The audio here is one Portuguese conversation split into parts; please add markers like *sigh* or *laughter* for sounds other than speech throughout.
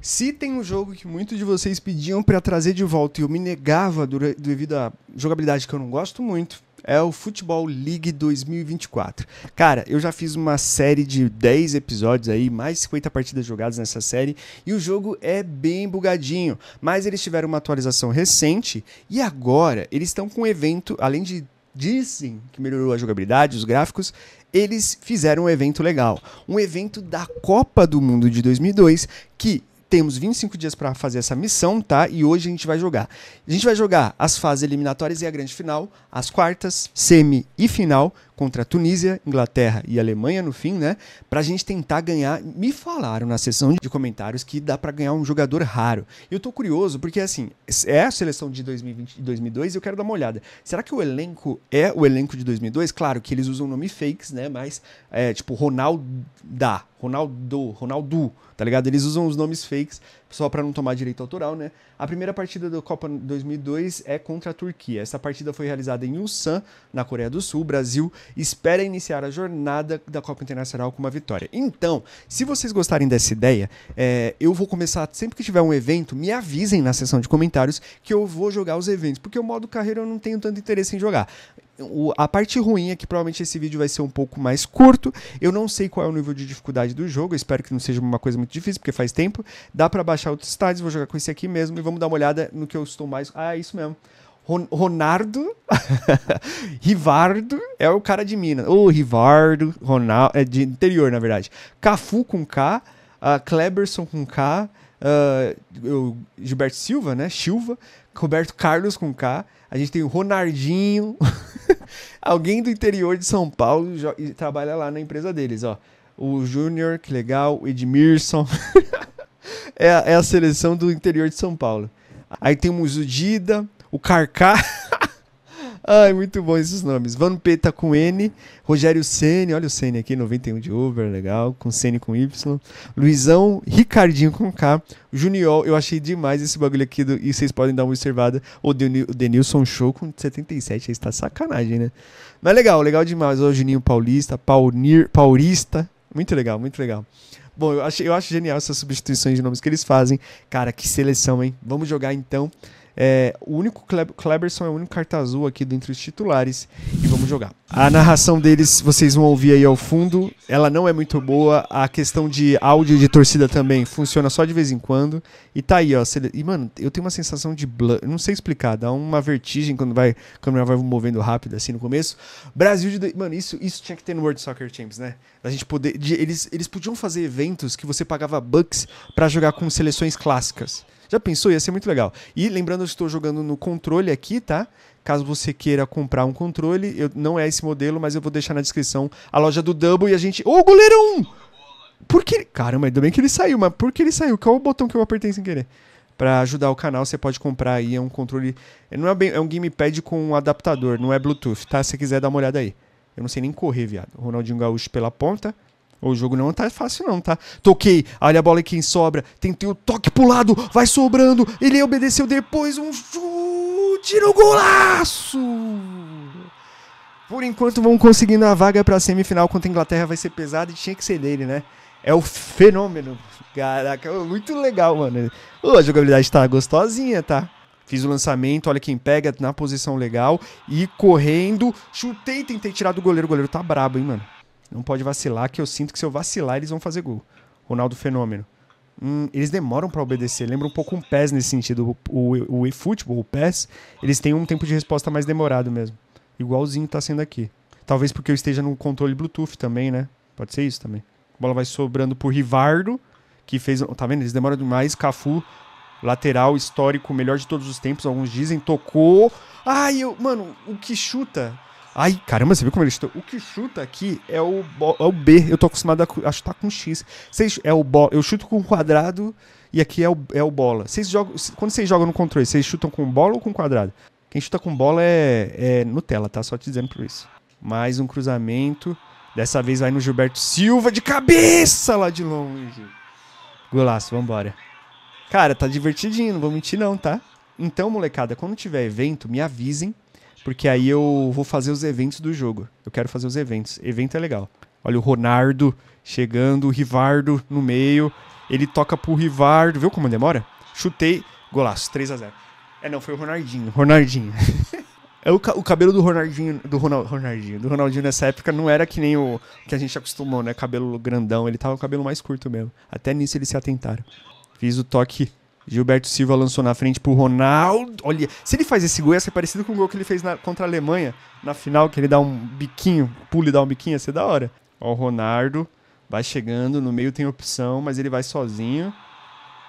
Se tem um jogo que muitos de vocês pediam para trazer de volta e eu me negava devido à jogabilidade que eu não gosto muito, é o Futebol League 2024. Cara, eu já fiz uma série de 10 episódios aí, mais 50 partidas jogadas nessa série, e o jogo é bem bugadinho, mas eles tiveram uma atualização recente e agora eles estão com um evento, além de dizem que melhorou a jogabilidade, os gráficos, eles fizeram um evento legal, um evento da Copa do Mundo de 2002 que temos 25 dias para fazer essa missão, tá? E hoje a gente vai jogar. A gente vai jogar as fases eliminatórias e a grande final, as quartas, semi e final contra Tunísia, Inglaterra e Alemanha no fim, né? Pra gente tentar ganhar. Me falaram na sessão de comentários que dá para ganhar um jogador raro. Eu tô curioso porque assim, é a seleção de 2020 e 2002 e eu quero dar uma olhada. Será que o elenco é o elenco de 2002? Claro que eles usam nome fakes, né? Mas é tipo Ronaldo Ronaldo, Ronaldo, tá ligado? Eles usam os nomes fakes só para não tomar direito autoral, né? A primeira partida da Copa 2002 é contra a Turquia. Essa partida foi realizada em Ulsan, na Coreia do Sul. O Brasil espera iniciar a jornada da Copa Internacional com uma vitória. Então, se vocês gostarem dessa ideia, é, eu vou começar sempre que tiver um evento, me avisem na seção de comentários que eu vou jogar os eventos, porque o modo carreira eu não tenho tanto interesse em jogar o, a parte ruim é que provavelmente esse vídeo vai ser um pouco mais curto. Eu não sei qual é o nível de dificuldade do jogo, espero que não seja uma coisa muito difícil, porque faz tempo. Dá para baixar outros estádios, vou jogar com esse aqui mesmo e vamos dar uma olhada no que eu estou mais. Ah, é isso mesmo. Ronardo, *laughs* Rivardo, é o cara de Minas. o oh, Rivardo, Ronaldo, é de interior, na verdade. Cafu com K, uh, Kleberson com K, uh, Gilberto Silva, né? Silva, Roberto Carlos com K. A gente tem o Ronardinho, *laughs* Alguém do interior de São Paulo trabalha lá na empresa deles, ó. O Júnior, que legal, o Edmirson. *laughs* é, é, a seleção do interior de São Paulo. Aí temos o Dida, o Carcá. *laughs* Ai, muito bom esses nomes. Peta tá com N, Rogério Ceni, olha o Ceni aqui, 91 de Uber, legal, com Ceni com Y, Luizão, Ricardinho com K, Junior, eu achei demais esse bagulho aqui, do, e vocês podem dar uma observada, o Denilson Show com 77, aí está sacanagem, né? Mas legal, legal demais, o Juninho Paulista, Paunir, Paulista, muito legal, muito legal. Bom, eu acho, eu acho genial essas substituições de nomes que eles fazem. Cara, que seleção, hein? Vamos jogar então. É, o único Cleberson Kleberson é o único carta azul aqui dentre os titulares e vamos jogar. A narração deles vocês vão ouvir aí ao fundo. Ela não é muito boa. A questão de áudio de torcida também funciona só de vez em quando. E tá aí, ó. E mano, eu tenho uma sensação de blur, não sei explicar, dá uma vertigem quando vai, a câmera vai movendo rápido assim no começo. Brasil de, mano, isso isso tinha que ter no World Soccer Champs, né? A gente poder de... eles eles podiam fazer eventos que você pagava bucks para jogar com seleções clássicas. Já pensou? Ia ser muito legal. E lembrando, eu estou jogando no controle aqui, tá? Caso você queira comprar um controle, eu, não é esse modelo, mas eu vou deixar na descrição a loja do Double e a gente. Ô, oh, goleirão! Por que. Caramba, ainda bem que ele saiu, mas por que ele saiu? Qual é o botão que eu apertei sem querer? Para ajudar o canal, você pode comprar aí. É um controle. Não é, bem... é um gamepad com um adaptador, não é Bluetooth, tá? Se quiser dar uma olhada aí. Eu não sei nem correr, viado. Ronaldinho Gaúcho pela ponta. O jogo não tá fácil, não, tá? Toquei, olha a bola e quem sobra. Tentei o toque pro lado, vai sobrando. Ele obedeceu depois, um chute no golaço! Por enquanto vão conseguindo a vaga pra semifinal contra a Inglaterra, vai ser pesado e tinha que ser dele, né? É o fenômeno. Caraca, muito legal, mano. Oh, a jogabilidade tá gostosinha, tá? Fiz o lançamento, olha quem pega na posição legal. E correndo, chutei, tentei tirar do goleiro. O goleiro tá brabo, hein, mano. Não pode vacilar, que eu sinto que se eu vacilar, eles vão fazer gol. Ronaldo Fenômeno. Hum, eles demoram para obedecer. Lembra um pouco um PES nesse sentido. O, o, o eFootball, o PES, eles têm um tempo de resposta mais demorado mesmo. Igualzinho tá sendo aqui. Talvez porque eu esteja no controle Bluetooth também, né? Pode ser isso também. A bola vai sobrando pro Rivardo, que fez. Tá vendo? Eles demoram demais. Cafu, lateral histórico, melhor de todos os tempos, alguns dizem. Tocou. Ai, eu, mano, o que chuta? Ai, caramba, você viu como ele chutou? O que chuta aqui é o, é o B. Eu tô acostumado a, a chutar com X. Cês é o bo, eu chuto com quadrado e aqui é o, é o bola. Vocês jogam, quando vocês jogam no controle, vocês chutam com bola ou com quadrado? Quem chuta com bola é, é Nutella, tá? Só te dizendo por isso. Mais um cruzamento. Dessa vez vai no Gilberto Silva de cabeça lá de longe. Golaço, vambora. Cara, tá divertidinho, não vou mentir não, tá? Então, molecada, quando tiver evento, me avisem porque aí eu vou fazer os eventos do jogo. Eu quero fazer os eventos. Evento é legal. Olha o Ronaldo chegando, o Rivardo no meio. Ele toca pro Rivardo. Viu como demora? Chutei, golaço, 3 a 0 É, não, foi o Ronardinho. Ronardinho. *laughs* é o, ca o, cabelo do Ronaldinho. Do Ronald, Ronaldinho. Do Ronaldinho nessa época não era que nem o que a gente acostumou, né? Cabelo grandão. Ele tava com o cabelo mais curto mesmo. Até nisso eles se atentaram. Fiz o toque Gilberto Silva lançou na frente pro Ronaldo. Olha, se ele faz esse gol, ia ser parecido com o gol que ele fez na, contra a Alemanha, na final, que ele dá um biquinho, pula e dá um biquinho, ia ser da hora. Ó, o Ronaldo vai chegando, no meio tem opção, mas ele vai sozinho.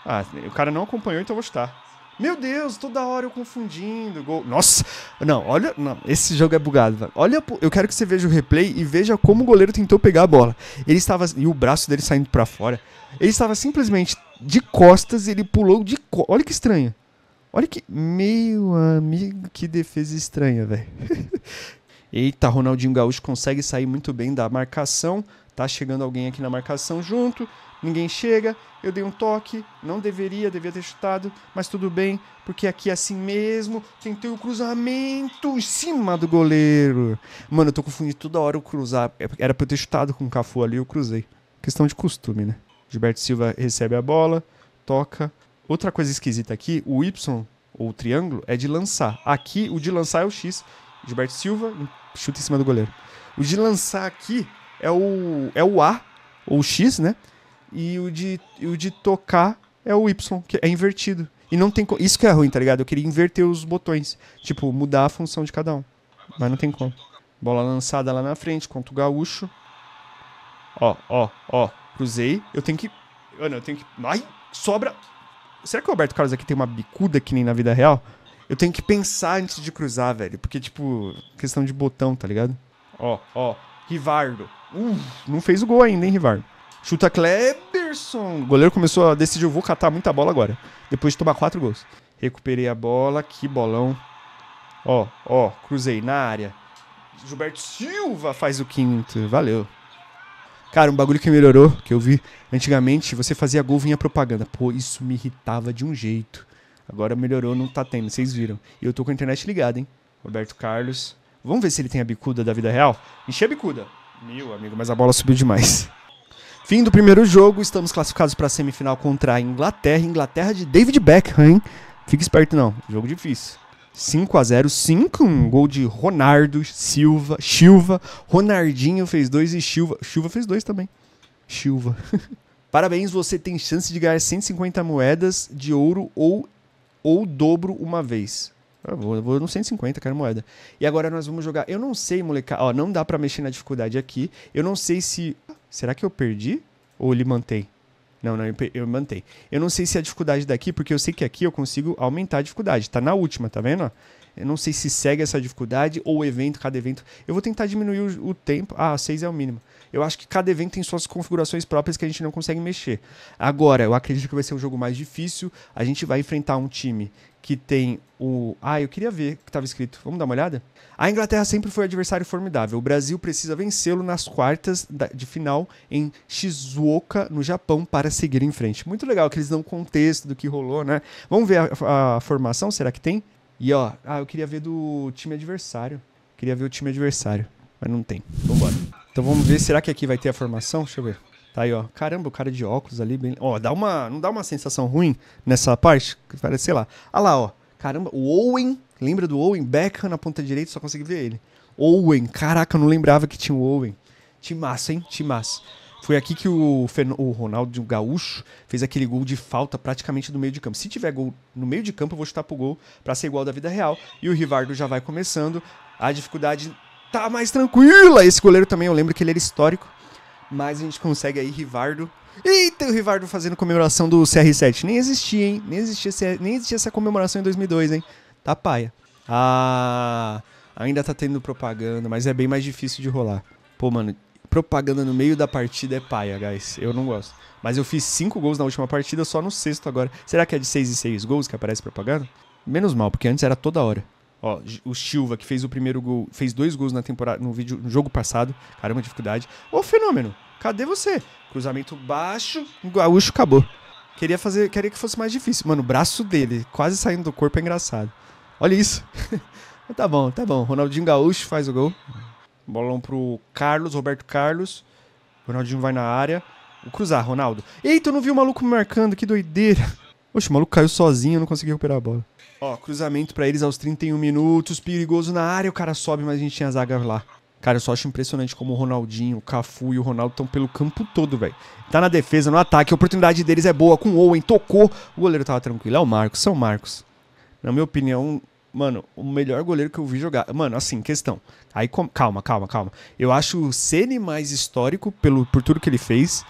Ah, o cara não acompanhou, então eu vou chutar. Meu Deus, toda hora eu confundindo. Gol. Nossa! Não, olha. Não, esse jogo é bugado, velho. Olha, eu quero que você veja o replay e veja como o goleiro tentou pegar a bola. Ele estava. E o braço dele saindo para fora. Ele estava simplesmente de costas, ele pulou de costas. Olha que estranho. Olha que. Meu amigo, que defesa estranha, velho. *laughs* Eita, Ronaldinho Gaúcho consegue sair muito bem da marcação. Tá chegando alguém aqui na marcação junto. Ninguém chega. Eu dei um toque. Não deveria, devia ter chutado. Mas tudo bem, porque aqui é assim mesmo. Tentei o cruzamento em cima do goleiro. Mano, eu tô confundindo toda hora o cruzar. É, era pra eu ter chutado com o Cafu ali, eu cruzei. Questão de costume, né? Gilberto Silva recebe a bola, toca. Outra coisa esquisita aqui, o Y, ou triângulo, é de lançar. Aqui, o de lançar é o X. Gilberto Silva chuta em cima do goleiro. O de lançar aqui é o, é o A, ou X, né? E o de, o de tocar é o Y, que é invertido. E não tem Isso que é ruim, tá ligado? Eu queria inverter os botões. Tipo, mudar a função de cada um. Mas não tem como. Bola lançada lá na frente contra o Gaúcho. Ó, ó, ó cruzei, eu tenho que. Mano, eu tenho que. Ai, sobra. Será que o Alberto Carlos aqui tem uma bicuda que nem na vida real? Eu tenho que pensar antes de cruzar, velho. Porque, tipo, questão de botão, tá ligado? Ó, ó. Rivardo. Uh, não fez o gol ainda, hein, Rivardo? Chuta Kleberson. O goleiro começou a decidir, eu vou catar muita bola agora. Depois de tomar quatro gols. Recuperei a bola, que bolão. Ó, ó, cruzei na área. Gilberto Silva faz o quinto. Valeu. Cara, um bagulho que melhorou, que eu vi antigamente, você fazia gol vinha propaganda. Pô, isso me irritava de um jeito. Agora melhorou, não tá tendo, vocês viram. E eu tô com a internet ligada, hein? Roberto Carlos. Vamos ver se ele tem a bicuda da vida real? Enche a bicuda. Meu amigo, mas a bola subiu demais. Fim do primeiro jogo, estamos classificados para a semifinal contra a Inglaterra. Inglaterra de David Beckham, hein? Fica esperto não, jogo difícil. 5 a 0 5 um gol de Ronaldo, Silva, Silva, Ronardinho fez dois e Silva, Silva fez dois também. Silva. *laughs* Parabéns, você tem chance de ganhar 150 moedas de ouro ou ou dobro uma vez. Eu vou, eu vou no 150, quero moeda. E agora nós vamos jogar. Eu não sei, molecada. Ó, não dá para mexer na dificuldade aqui. Eu não sei se. Será que eu perdi? Ou ele mantém? Não, não, eu, eu mantei. Eu não sei se a dificuldade daqui, porque eu sei que aqui eu consigo aumentar a dificuldade. Tá na última, tá vendo? Eu não sei se segue essa dificuldade ou evento, cada evento. Eu vou tentar diminuir o, o tempo. Ah, 6 é o mínimo. Eu acho que cada evento tem suas configurações próprias que a gente não consegue mexer. Agora, eu acredito que vai ser um jogo mais difícil. A gente vai enfrentar um time que tem o. Ah, eu queria ver o que estava escrito. Vamos dar uma olhada? A Inglaterra sempre foi adversário formidável. O Brasil precisa vencê-lo nas quartas de final em Shizuoka, no Japão, para seguir em frente. Muito legal que eles dão contexto do que rolou, né? Vamos ver a, a formação? Será que tem? E ó, ah, eu queria ver do time adversário. Queria ver o time adversário, mas não tem. Vambora. Então vamos ver, será que aqui vai ter a formação? Deixa eu ver. Tá aí, ó. Caramba, o cara de óculos ali, bem. Ó, dá uma, não dá uma sensação ruim nessa parte? Parece, sei lá. Ah lá, ó. Caramba, o Owen, lembra do Owen? Beckham na ponta direita, só consegui ver ele. Owen, caraca, eu não lembrava que tinha o Owen. massa, hein? massa. Foi aqui que o, Fen... o Ronaldo Gaúcho fez aquele gol de falta praticamente no meio de campo. Se tiver gol no meio de campo, eu vou chutar pro gol para ser igual da vida real. E o Rivardo já vai começando. A dificuldade tá mais tranquila. Esse goleiro também, eu lembro que ele era histórico. Mas a gente consegue aí Rivardo. Eita, o Rivardo fazendo comemoração do CR7. Nem existia, hein? Nem existia, nem existia essa comemoração em 2002, hein? Tá paia. Ah, ainda tá tendo propaganda, mas é bem mais difícil de rolar. Pô, mano, propaganda no meio da partida é paia, guys. Eu não gosto. Mas eu fiz 5 gols na última partida, só no sexto agora. Será que é de 6 e 6 gols que aparece propaganda? Menos mal, porque antes era toda hora. Ó, o Silva, que fez o primeiro gol, fez dois gols na temporada, no, vídeo, no jogo passado. Caramba, dificuldade. Ô, fenômeno, cadê você? Cruzamento baixo, o gaúcho acabou. Queria fazer, queria que fosse mais difícil. Mano, o braço dele quase saindo do corpo é engraçado. Olha isso. *laughs* tá bom, tá bom. Ronaldinho Gaúcho faz o gol. Bolão pro Carlos, Roberto Carlos. Ronaldinho vai na área. Vou cruzar, Ronaldo. Eita, eu não vi o maluco marcando, que doideira. Oxe, o maluco caiu sozinho, não conseguiu recuperar a bola. Ó, cruzamento para eles aos 31 minutos, perigoso na área, o cara sobe, mas a gente tinha a zaga lá. Cara, eu só acho impressionante como o Ronaldinho, o Cafu e o Ronaldo estão pelo campo todo, velho. Tá na defesa, no ataque, a oportunidade deles é boa, com o Owen, tocou, o goleiro tava tranquilo. É o Marcos, São Marcos. Na minha opinião, mano, o melhor goleiro que eu vi jogar. Mano, assim, questão. Aí, calma, calma, calma. Eu acho o Ceni mais histórico pelo, por tudo que ele fez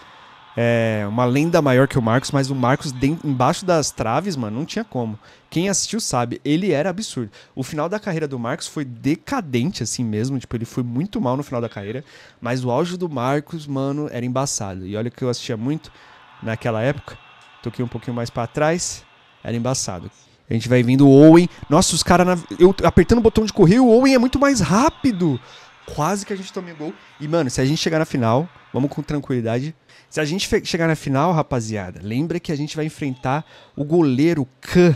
é, uma lenda maior que o Marcos, mas o Marcos dentro, embaixo das traves, mano, não tinha como. Quem assistiu sabe, ele era absurdo. O final da carreira do Marcos foi decadente assim mesmo, tipo, ele foi muito mal no final da carreira, mas o auge do Marcos, mano, era embaçado. E olha que eu assistia muito naquela época, toquei um pouquinho mais para trás, era embaçado. A gente vai vindo o Owen. Nossa, os caras. Na... Eu apertando o botão de correr, o Owen é muito mais rápido quase que a gente tome gol. E, mano, se a gente chegar na final, vamos com tranquilidade. Se a gente chegar na final, rapaziada, lembra que a gente vai enfrentar o goleiro Kahn,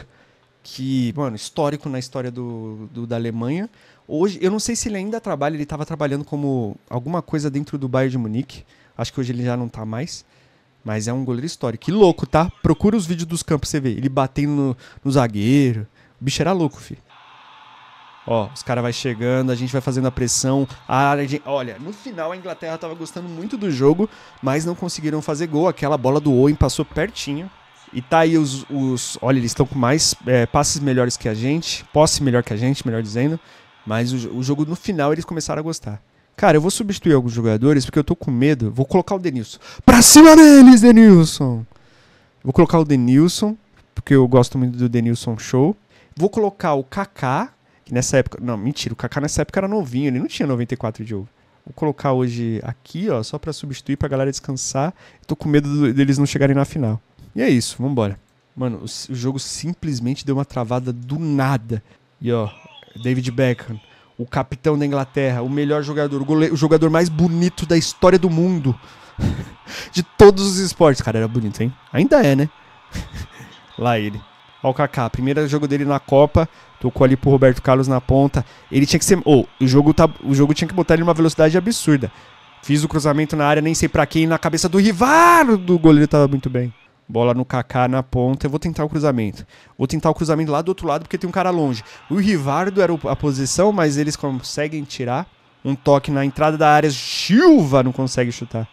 que, mano, histórico na história do, do, da Alemanha. Hoje, eu não sei se ele ainda trabalha, ele estava trabalhando como alguma coisa dentro do Bayern de Munique. Acho que hoje ele já não está mais. Mas é um goleiro histórico. Que louco, tá? Procura os vídeos dos campos, você vê. Ele batendo no, no zagueiro. O bicho era louco, filho. Ó, os caras vai chegando, a gente vai fazendo a pressão. A área Olha, no final a Inglaterra tava gostando muito do jogo, mas não conseguiram fazer gol. Aquela bola do Owen passou pertinho. E tá aí os. os olha, eles estão com mais é, passes melhores que a gente, posse melhor que a gente, melhor dizendo. Mas o, o jogo no final eles começaram a gostar. Cara, eu vou substituir alguns jogadores porque eu tô com medo. Vou colocar o Denilson. Pra cima deles, Denilson! Vou colocar o Denilson, porque eu gosto muito do Denilson Show. Vou colocar o Kaká, que nessa época. Não, mentira, o Kaká nessa época era novinho, ele não tinha 94 de ovo. Vou colocar hoje aqui, ó, só para substituir, pra galera descansar. Tô com medo deles não chegarem na final. E é isso, vambora. Mano, o, o jogo simplesmente deu uma travada do nada. E ó, David Beckham, o capitão da Inglaterra, o melhor jogador, o, goleiro, o jogador mais bonito da história do mundo. *laughs* De todos os esportes. Cara, era bonito, hein? Ainda é, né? *laughs* Lá ele ao Kaká. Primeiro jogo dele na Copa, tocou ali pro Roberto Carlos na ponta. Ele tinha que ser, oh, o jogo tá, o jogo tinha que botar ele numa velocidade absurda. Fiz o cruzamento na área, nem sei para quem, na cabeça do rival, do goleiro tava muito bem. Bola no Kaká na ponta, eu vou tentar o cruzamento. Vou tentar o cruzamento lá do outro lado porque tem um cara longe. O Rivardo era a posição, mas eles conseguem tirar. Um toque na entrada da área, Silva não consegue chutar.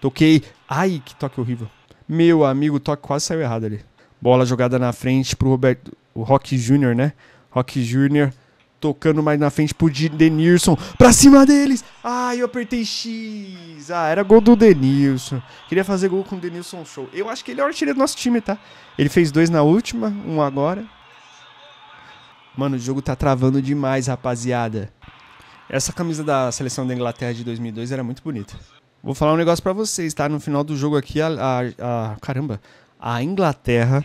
Toquei. Ai, que toque horrível. Meu amigo, o toque quase saiu errado ali. Bola jogada na frente pro Roberto, o Rock Jr né? Rock Jr tocando mais na frente pro Denilson. Pra cima deles! Ah, eu apertei X! Ah, era gol do Denilson. Queria fazer gol com o Denilson Show. Eu acho que ele é o artilheiro do nosso time, tá? Ele fez dois na última, um agora. Mano, o jogo tá travando demais, rapaziada. Essa camisa da seleção da Inglaterra de 2002 era muito bonita. Vou falar um negócio para vocês, tá? No final do jogo aqui, a, a, a caramba, a Inglaterra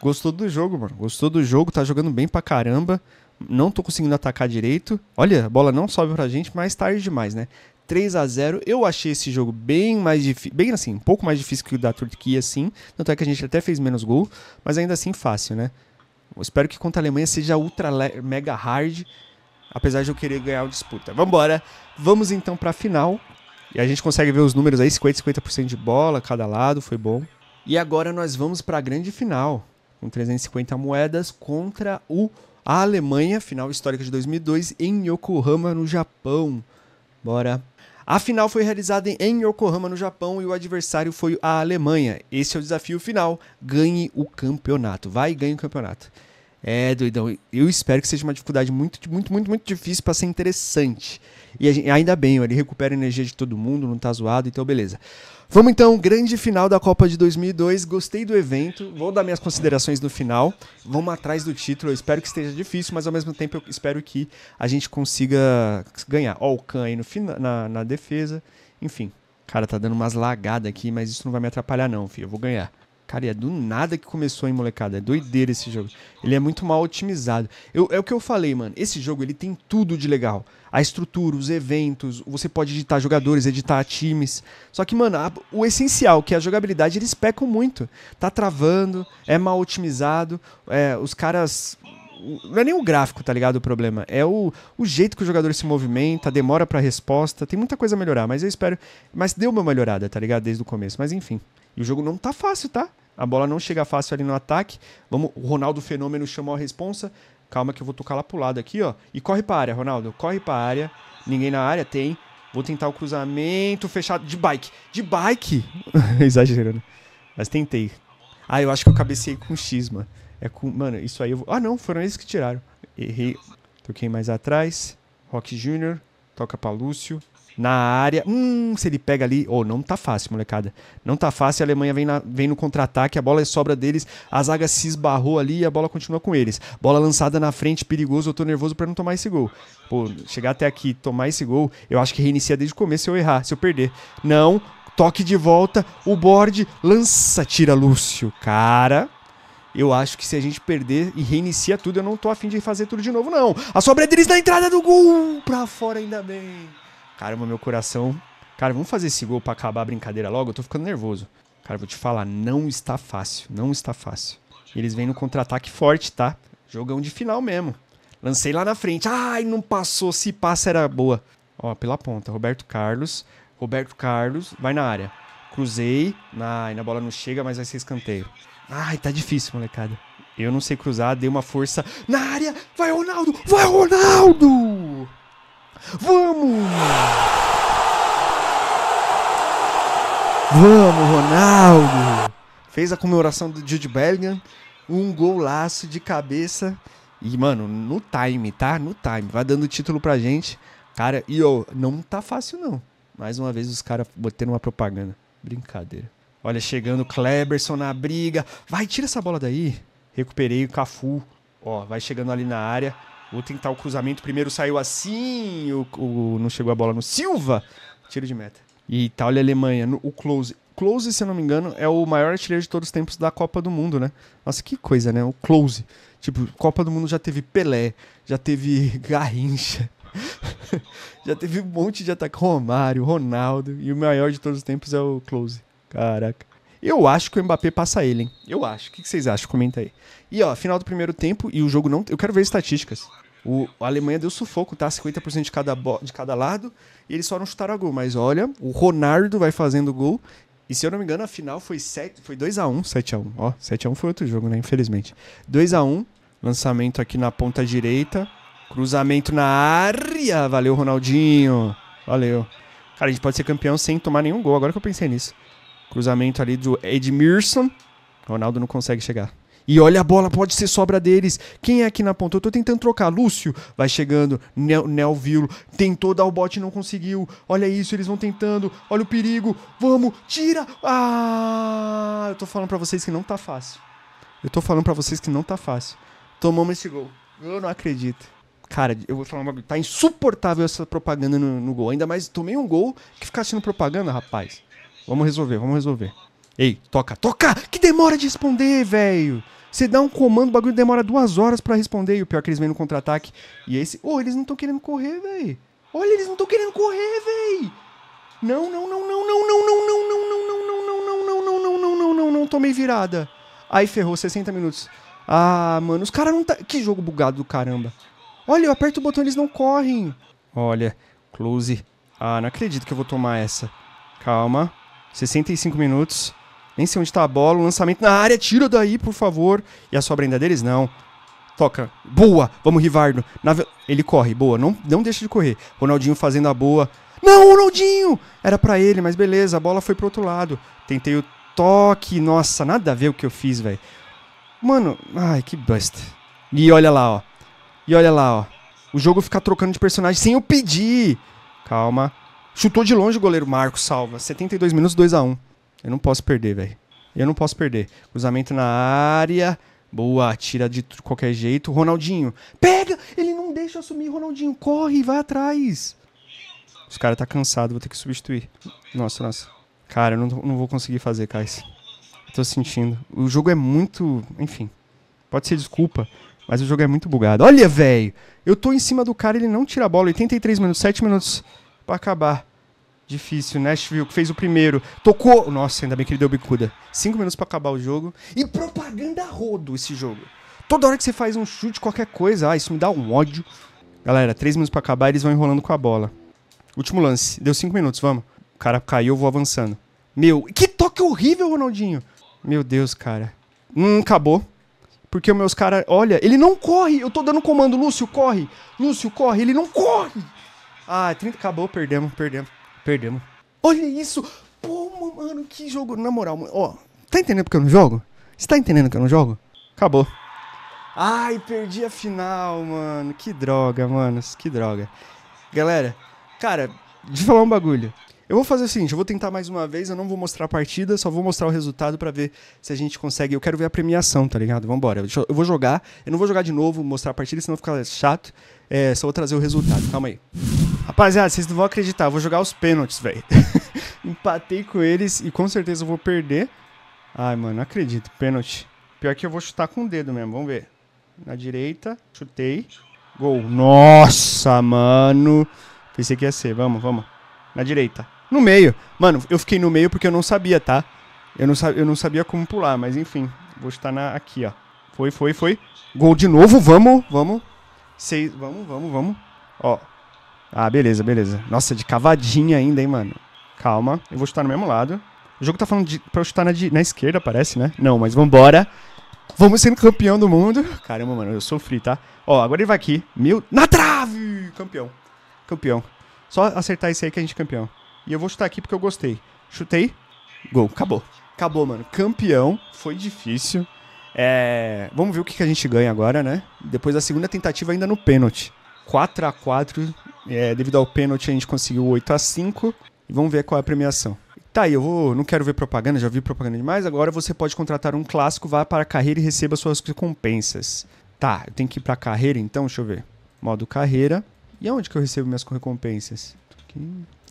Gostou do jogo, mano. Gostou do jogo, tá jogando bem pra caramba. Não tô conseguindo atacar direito. Olha, a bola não sobe pra gente, mas tarde demais, né? 3 a 0 Eu achei esse jogo bem mais difícil, bem assim, um pouco mais difícil que o da Turquia, assim. Tanto é que a gente até fez menos gol, mas ainda assim fácil, né? Eu espero que contra a Alemanha seja ultra mega hard, apesar de eu querer ganhar a disputa. Vambora! Vamos então pra final. E a gente consegue ver os números aí, 50, 50% de bola cada lado, foi bom. E agora nós vamos para a grande final com 350 moedas contra o a Alemanha, final histórica de 2002 em Yokohama, no Japão. Bora. A final foi realizada em Yokohama, no Japão, e o adversário foi a Alemanha. Esse é o desafio final. Ganhe o campeonato. Vai, ganhe o campeonato. É, doidão. Eu espero que seja uma dificuldade muito, muito, muito, muito difícil para ser interessante. E gente, ainda bem, ele recupera a energia de todo mundo, não tá zoado, então beleza. Vamos então, grande final da Copa de 2002. Gostei do evento, vou dar minhas considerações no final. Vamos atrás do título, eu espero que esteja difícil, mas ao mesmo tempo eu espero que a gente consiga ganhar. Ó, o Khan aí no, na, na defesa. Enfim, cara, tá dando umas lagadas aqui, mas isso não vai me atrapalhar não, filho, eu vou ganhar. Cara, e é do nada que começou, hein, molecada? É doideira esse jogo. Ele é muito mal otimizado. Eu, é o que eu falei, mano. Esse jogo ele tem tudo de legal. A estrutura, os eventos, você pode editar jogadores, editar times. Só que, mano, a, o essencial, que é a jogabilidade, eles pecam muito. Tá travando, é mal otimizado, é, os caras não é nem o gráfico, tá ligado? O problema é o, o jeito que o jogador se movimenta, demora pra resposta, tem muita coisa a melhorar, mas eu espero. Mas deu uma melhorada, tá ligado? Desde o começo, mas enfim o jogo não tá fácil, tá? A bola não chega fácil ali no ataque. Vamos, o Ronaldo Fenômeno chamou a responsa. Calma que eu vou tocar lá pro lado aqui, ó. E corre pra área, Ronaldo. Corre pra área. Ninguém na área tem. Vou tentar o cruzamento fechado de bike. De bike? *laughs* Exagerando. Mas tentei. Ah, eu acho que eu cabecei com X, mano. É com... Mano, isso aí eu vou... Ah, não. Foram eles que tiraram. Errei. Toquei mais atrás. Rock Júnior. Toca pra Lúcio na área. Hum, se ele pega ali. Oh, não tá fácil, molecada. Não tá fácil. A Alemanha vem, na, vem no contra-ataque, a bola é sobra deles. A zaga se esbarrou ali e a bola continua com eles. Bola lançada na frente, perigoso. Eu tô nervoso para não tomar esse gol. Pô, chegar até aqui tomar esse gol, eu acho que reinicia desde o começo se eu errar, se eu perder. Não, toque de volta, o board lança, tira Lúcio. Cara, eu acho que se a gente perder e reinicia tudo, eu não tô afim de fazer tudo de novo, não. A sobra é deles na entrada do gol, pra fora ainda bem. Caramba, meu coração. Cara, vamos fazer esse gol para acabar a brincadeira logo? Eu tô ficando nervoso. Cara, vou te falar, não está fácil. Não está fácil. Eles vêm no contra-ataque forte, tá? Jogão de final mesmo. Lancei lá na frente. Ai, não passou. Se passa, era boa. Ó, pela ponta. Roberto Carlos. Roberto Carlos. Vai na área. Cruzei. Ai, na bola não chega, mas vai ser escanteio. Ai, tá difícil, molecada. Eu não sei cruzar, dei uma força na área. Vai, Ronaldo! Vai, Ronaldo! Vamos! Vamos, Ronaldo! Fez a comemoração do Jude Bellingham, um golaço de cabeça. E, mano, no time, tá? No time. Vai dando título pra gente. Cara, e ó, não tá fácil não. Mais uma vez os caras botando uma propaganda. Brincadeira. Olha, chegando o Kleberson na briga. Vai, tira essa bola daí. Recuperei o Cafu. Ó, vai chegando ali na área. Vou tentar o cruzamento. Primeiro saiu assim, o, o, não chegou a bola no Silva. Tiro de meta. E Itália e Alemanha, no, o Close. Close, se eu não me engano, é o maior artilheiro de todos os tempos da Copa do Mundo, né? Nossa, que coisa, né? O Close. Tipo, Copa do Mundo já teve Pelé, já teve *laughs* Garrincha, *laughs* já teve um monte de ataque. Romário, Ronaldo. E o maior de todos os tempos é o Close. Caraca. Eu acho que o Mbappé passa ele, hein? Eu acho. O que vocês acham? Comenta aí. E ó, final do primeiro tempo e o jogo não. Eu quero ver estatísticas. O, a Alemanha deu sufoco, tá? 50% de cada, de cada lado. E eles só não chutaram a gol. Mas olha, o Ronaldo vai fazendo gol. E se eu não me engano, a final foi, 2x1, 7x1. Ó, 7x1 foi outro jogo, né? Infelizmente. 2x1. Lançamento aqui na ponta direita. Cruzamento na área. Valeu, Ronaldinho. Valeu. Cara, a gente pode ser campeão sem tomar nenhum gol. Agora que eu pensei nisso. Cruzamento ali do Edmirson. Ronaldo não consegue chegar. E olha a bola, pode ser sobra deles. Quem é aqui na ponta? Eu tô tentando trocar. Lúcio vai chegando. Nel, Nelvilo tentou dar o bote não conseguiu. Olha isso, eles vão tentando. Olha o perigo. Vamos, tira. Ah, eu tô falando para vocês que não tá fácil. Eu tô falando para vocês que não tá fácil. Tomamos esse gol. Eu não acredito. Cara, eu vou falar uma coisa. Tá insuportável essa propaganda no, no gol. Ainda mais tomei um gol que ficasse sendo propaganda, rapaz. Vamos resolver, vamos resolver. Ei, toca, toca! Que demora de responder, velho! Você dá um comando, o bagulho demora duas horas para responder. E o pior é que eles vêm no contra-ataque. E esse. Ô, oh, eles não estão querendo correr, velho. Olha, eles não estão querendo correr, velho. Não, não, não, não, não, não, não, não, não, não, não, não, não, não, não, não, não, não, não, não, tomei virada. Aí ferrou, 60 minutos. Ah, mano, os caras não tá. Que jogo bugado do caramba. Olha, eu aperto o botão, eles não correm. Olha, close. Ah, não acredito que eu vou tomar essa. Calma. 65 minutos nem sei onde tá a bola, o lançamento na área, tira daí, por favor. E a sobra ainda deles? Não. Toca. Boa! Vamos, Rivardo. Ele corre, boa. Não, não deixa de correr. Ronaldinho fazendo a boa. Não, Ronaldinho! Era para ele, mas beleza, a bola foi pro outro lado. Tentei o toque. Nossa, nada a ver o que eu fiz, velho. Mano, ai, que bust. E olha lá, ó. E olha lá, ó. O jogo fica trocando de personagem sem eu pedir. Calma. Chutou de longe o goleiro Marcos, salva. 72 minutos, 2 a 1 eu não posso perder, velho. Eu não posso perder. Cruzamento na área. Boa, tira de qualquer jeito. Ronaldinho. Pega! Ele não deixa eu assumir, Ronaldinho. Corre, vai atrás. Os caras tá cansado, vou ter que substituir. Nossa, nossa. Cara, eu não, não vou conseguir fazer, Kais. Tô sentindo. O jogo é muito. Enfim. Pode ser desculpa, mas o jogo é muito bugado. Olha, velho! Eu tô em cima do cara, ele não tira a bola. 83 minutos, 7 minutos para acabar. Difícil, né, Nashville, que fez o primeiro. Tocou. Nossa, ainda bem que ele deu bicuda. Cinco minutos para acabar o jogo. E propaganda rodo esse jogo. Toda hora que você faz um chute, qualquer coisa, ah, isso me dá um ódio. Galera, três minutos para acabar, eles vão enrolando com a bola. Último lance, deu cinco minutos, vamos. O cara caiu, eu vou avançando. Meu, que toque horrível, Ronaldinho. Meu Deus, cara. Hum, acabou. Porque meus caras, olha, ele não corre. Eu tô dando comando, Lúcio, corre. Lúcio, corre. Ele não corre. Ah, 30, acabou, perdemos, perdemos. Perdemos. Olha isso! Pô, mano, que jogo. Na moral, ó. Tá entendendo porque eu não jogo? Você tá entendendo que eu não jogo? Acabou. Ai, perdi a final, mano. Que droga, mano. Que droga. Galera, cara, de falar um bagulho. Eu vou fazer o seguinte, eu vou tentar mais uma vez, eu não vou mostrar a partida, só vou mostrar o resultado para ver se a gente consegue. Eu quero ver a premiação, tá ligado? Vambora. Eu, eu vou jogar, eu não vou jogar de novo, mostrar a partida, senão fica chato. É, só vou trazer o resultado. Calma aí. Rapaziada, vocês não vão acreditar, vou jogar os pênaltis, velho. *laughs* Empatei com eles e com certeza eu vou perder. Ai, mano, não acredito, pênalti. Pior que eu vou chutar com o dedo mesmo, vamos ver. Na direita, chutei. Gol. Nossa, mano. Pensei que ia ser, vamos, vamos. Na direita. No meio. Mano, eu fiquei no meio porque eu não sabia, tá? Eu não, eu não sabia como pular, mas enfim. Vou chutar na, aqui, ó. Foi, foi, foi. Gol de novo, vamos, vamos. Seis, vamos, vamos, vamos. Ó, ah, beleza, beleza. Nossa, de cavadinha ainda, hein, mano. Calma, eu vou chutar no mesmo lado. O jogo tá falando de, pra eu chutar na, na esquerda, parece, né? Não, mas vambora. Vamos sendo campeão do mundo. Caramba, mano, eu sofri, tá? Ó, agora ele vai aqui. Meu. Na trave! Campeão. Campeão. Só acertar esse aí que a gente é campeão. E eu vou chutar aqui porque eu gostei. Chutei. Gol. Acabou. Acabou, mano. Campeão. Foi difícil. É... Vamos ver o que, que a gente ganha agora, né? Depois da segunda tentativa, ainda no pênalti. 4 a 4 é, devido ao pênalti, a gente conseguiu 8 a 5 E vamos ver qual é a premiação. Tá aí, eu vou, não quero ver propaganda, já vi propaganda demais. Agora você pode contratar um clássico, vá para a carreira e receba suas recompensas. Tá, eu tenho que ir para a carreira então, deixa eu ver. Modo carreira. E aonde que eu recebo minhas recompensas? Aqui.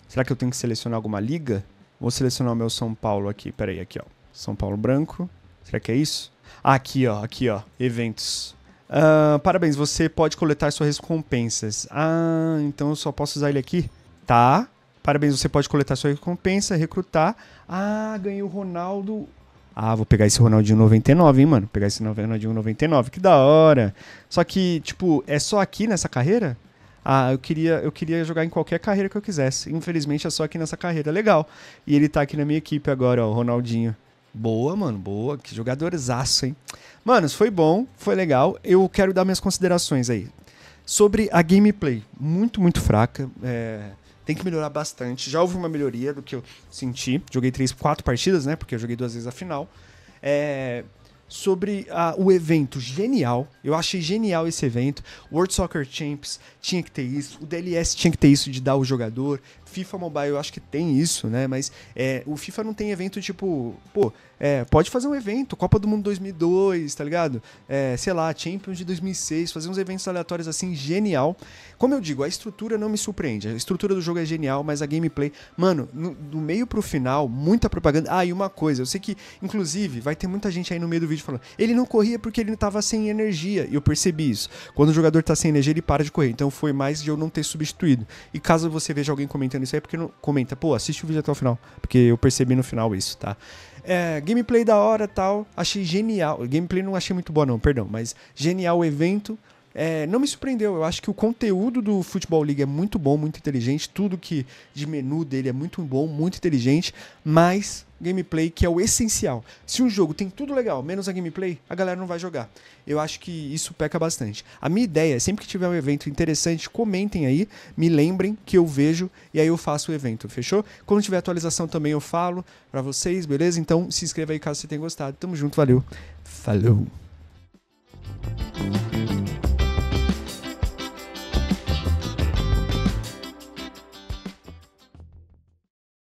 Será que eu tenho que selecionar alguma liga? Vou selecionar o meu São Paulo aqui, peraí, aqui ó. São Paulo branco. Será que é isso? Ah, aqui ó, aqui ó, eventos. Uh, parabéns, você pode coletar suas recompensas. Ah, então eu só posso usar ele aqui? Tá. Parabéns, você pode coletar sua recompensa, recrutar. Ah, ganhei o Ronaldo. Ah, vou pegar esse Ronaldinho 99, hein, mano? Vou pegar esse Ronaldinho 99, que da hora. Só que, tipo, é só aqui nessa carreira? Ah, eu queria, eu queria jogar em qualquer carreira que eu quisesse. Infelizmente é só aqui nessa carreira. Legal. E ele tá aqui na minha equipe agora, ó, o Ronaldinho. Boa, mano, boa. Que jogadores aço, hein? Manos, foi bom, foi legal. Eu quero dar minhas considerações aí. Sobre a gameplay, muito, muito fraca. É, tem que melhorar bastante. Já houve uma melhoria do que eu senti. Joguei três, quatro partidas, né? Porque eu joguei duas vezes a final. É, sobre a, o evento genial. Eu achei genial esse evento. World Soccer Champs tinha que ter isso, o DLS tinha que ter isso de dar o jogador, FIFA Mobile eu acho que tem isso, né? Mas é, o FIFA não tem evento tipo, pô, é, pode fazer um evento, Copa do Mundo 2002, tá ligado? É, sei lá, Champions de 2006, fazer uns eventos aleatórios assim, genial. Como eu digo, a estrutura não me surpreende. A estrutura do jogo é genial, mas a gameplay, mano, no, do meio pro final, muita propaganda. Ah, e uma coisa, eu sei que, inclusive, vai ter muita gente aí no meio do vídeo falando, ele não corria porque ele tava sem energia. E eu percebi isso. Quando o jogador tá sem energia, ele para de correr. Então foi mais de eu não ter substituído. E caso você veja alguém comentando, comentando isso aí porque não, comenta, pô, assiste o vídeo até o final, porque eu percebi no final isso, tá? É, gameplay da hora tal, achei genial. Gameplay não achei muito boa, não, perdão, mas genial o evento. É, não me surpreendeu, eu acho que o conteúdo do Futebol League é muito bom, muito inteligente, tudo que de menu dele é muito bom, muito inteligente, mas gameplay que é o essencial. Se um jogo tem tudo legal, menos a gameplay, a galera não vai jogar. Eu acho que isso peca bastante. A minha ideia é sempre que tiver um evento interessante, comentem aí, me lembrem que eu vejo e aí eu faço o evento, fechou? Quando tiver atualização também eu falo para vocês, beleza? Então se inscreva aí caso você tenha gostado. Tamo junto, valeu. Falou.